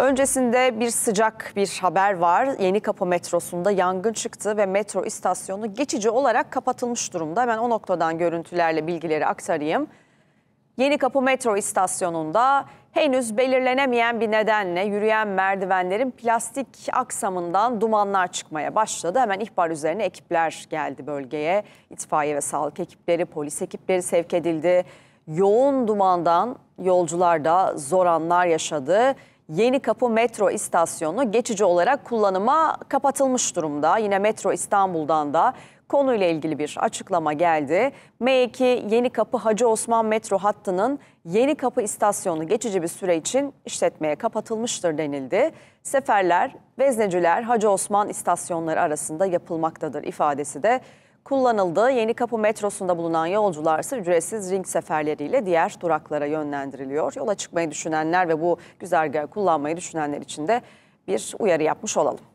Öncesinde bir sıcak bir haber var. Yeni Kapı metrosunda yangın çıktı ve metro istasyonu geçici olarak kapatılmış durumda. Ben o noktadan görüntülerle bilgileri aktarayım. Yeni Kapı metro istasyonunda henüz belirlenemeyen bir nedenle yürüyen merdivenlerin plastik aksamından dumanlar çıkmaya başladı. Hemen ihbar üzerine ekipler geldi bölgeye. İtfaiye ve sağlık ekipleri, polis ekipleri sevk edildi. Yoğun dumandan yolcular da zor anlar yaşadı. Yeni Kapı Metro istasyonu geçici olarak kullanıma kapatılmış durumda. Yine Metro İstanbul'dan da konuyla ilgili bir açıklama geldi. M2 Yeni Kapı Hacı Osman metro hattının Yeni Kapı istasyonu geçici bir süre için işletmeye kapatılmıştır denildi. Seferler, vezneciler Hacı Osman istasyonları arasında yapılmaktadır ifadesi de kullanıldı. Yeni Kapı metrosunda bulunan yolcular ise ücretsiz ring seferleriyle diğer duraklara yönlendiriliyor. Yola çıkmayı düşünenler ve bu güzergahı kullanmayı düşünenler için de bir uyarı yapmış olalım.